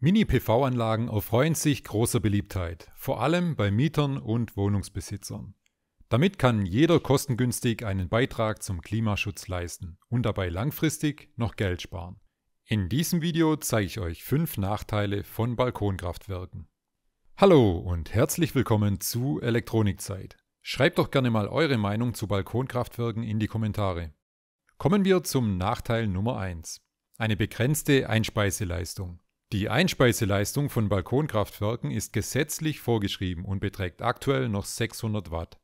Mini-PV-Anlagen erfreuen sich großer Beliebtheit, vor allem bei Mietern und Wohnungsbesitzern. Damit kann jeder kostengünstig einen Beitrag zum Klimaschutz leisten und dabei langfristig noch Geld sparen. In diesem Video zeige ich euch fünf Nachteile von Balkonkraftwerken. Hallo und herzlich willkommen zu Elektronikzeit. Schreibt doch gerne mal eure Meinung zu Balkonkraftwerken in die Kommentare. Kommen wir zum Nachteil Nummer 1. Eine begrenzte Einspeiseleistung. Die Einspeiseleistung von Balkonkraftwerken ist gesetzlich vorgeschrieben und beträgt aktuell noch 600 Watt.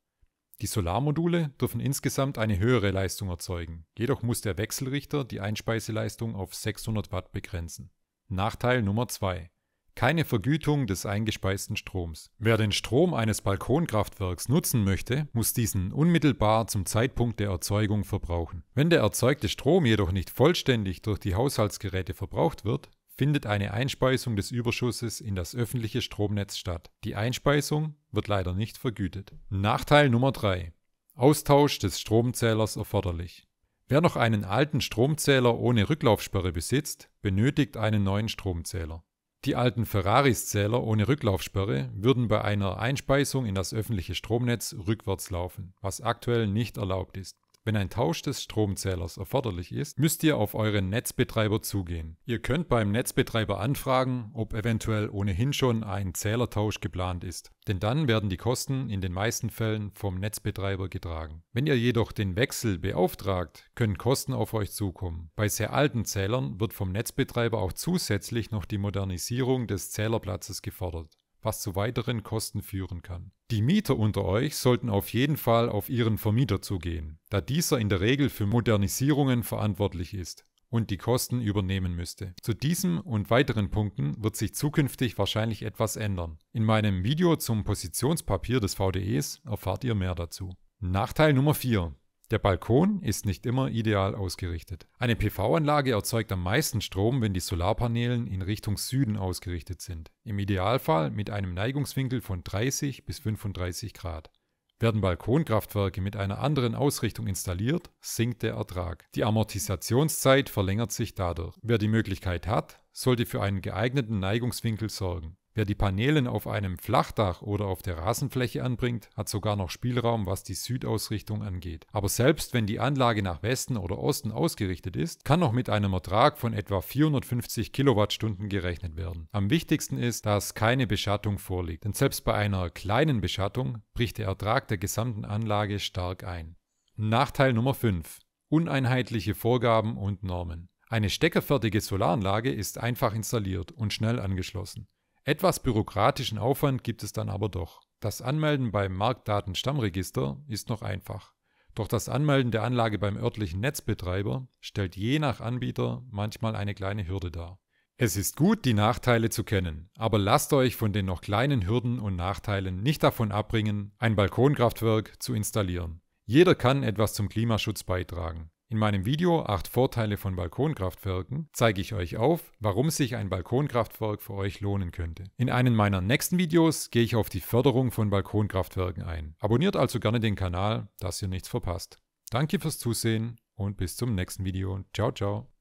Die Solarmodule dürfen insgesamt eine höhere Leistung erzeugen, jedoch muss der Wechselrichter die Einspeiseleistung auf 600 Watt begrenzen. Nachteil Nummer 2. Keine Vergütung des eingespeisten Stroms. Wer den Strom eines Balkonkraftwerks nutzen möchte, muss diesen unmittelbar zum Zeitpunkt der Erzeugung verbrauchen. Wenn der erzeugte Strom jedoch nicht vollständig durch die Haushaltsgeräte verbraucht wird, findet eine Einspeisung des Überschusses in das öffentliche Stromnetz statt. Die Einspeisung wird leider nicht vergütet. Nachteil Nummer 3. Austausch des Stromzählers erforderlich. Wer noch einen alten Stromzähler ohne Rücklaufsperre besitzt, benötigt einen neuen Stromzähler. Die alten Ferraris-Zähler ohne Rücklaufsperre würden bei einer Einspeisung in das öffentliche Stromnetz rückwärts laufen, was aktuell nicht erlaubt ist. Wenn ein Tausch des Stromzählers erforderlich ist, müsst ihr auf euren Netzbetreiber zugehen. Ihr könnt beim Netzbetreiber anfragen, ob eventuell ohnehin schon ein Zählertausch geplant ist, denn dann werden die Kosten in den meisten Fällen vom Netzbetreiber getragen. Wenn ihr jedoch den Wechsel beauftragt, können Kosten auf euch zukommen. Bei sehr alten Zählern wird vom Netzbetreiber auch zusätzlich noch die Modernisierung des Zählerplatzes gefordert was zu weiteren Kosten führen kann. Die Mieter unter euch sollten auf jeden Fall auf ihren Vermieter zugehen, da dieser in der Regel für Modernisierungen verantwortlich ist und die Kosten übernehmen müsste. Zu diesem und weiteren Punkten wird sich zukünftig wahrscheinlich etwas ändern. In meinem Video zum Positionspapier des VDEs erfahrt ihr mehr dazu. Nachteil Nummer 4. Der Balkon ist nicht immer ideal ausgerichtet. Eine PV-Anlage erzeugt am meisten Strom, wenn die Solarpanelen in Richtung Süden ausgerichtet sind. Im Idealfall mit einem Neigungswinkel von 30 bis 35 Grad. Werden Balkonkraftwerke mit einer anderen Ausrichtung installiert, sinkt der Ertrag. Die Amortisationszeit verlängert sich dadurch. Wer die Möglichkeit hat, sollte für einen geeigneten Neigungswinkel sorgen. Wer die Paneelen auf einem Flachdach oder auf der Rasenfläche anbringt, hat sogar noch Spielraum, was die Südausrichtung angeht. Aber selbst wenn die Anlage nach Westen oder Osten ausgerichtet ist, kann noch mit einem Ertrag von etwa 450 Kilowattstunden gerechnet werden. Am wichtigsten ist, dass keine Beschattung vorliegt, denn selbst bei einer kleinen Beschattung bricht der Ertrag der gesamten Anlage stark ein. Nachteil Nummer 5. Uneinheitliche Vorgaben und Normen. Eine steckerfertige Solaranlage ist einfach installiert und schnell angeschlossen. Etwas bürokratischen Aufwand gibt es dann aber doch. Das Anmelden beim Marktdatenstammregister ist noch einfach. Doch das Anmelden der Anlage beim örtlichen Netzbetreiber stellt je nach Anbieter manchmal eine kleine Hürde dar. Es ist gut, die Nachteile zu kennen, aber lasst euch von den noch kleinen Hürden und Nachteilen nicht davon abbringen, ein Balkonkraftwerk zu installieren. Jeder kann etwas zum Klimaschutz beitragen. In meinem Video 8 Vorteile von Balkonkraftwerken zeige ich euch auf, warum sich ein Balkonkraftwerk für euch lohnen könnte. In einem meiner nächsten Videos gehe ich auf die Förderung von Balkonkraftwerken ein. Abonniert also gerne den Kanal, dass ihr nichts verpasst. Danke fürs Zusehen und bis zum nächsten Video. Ciao, ciao.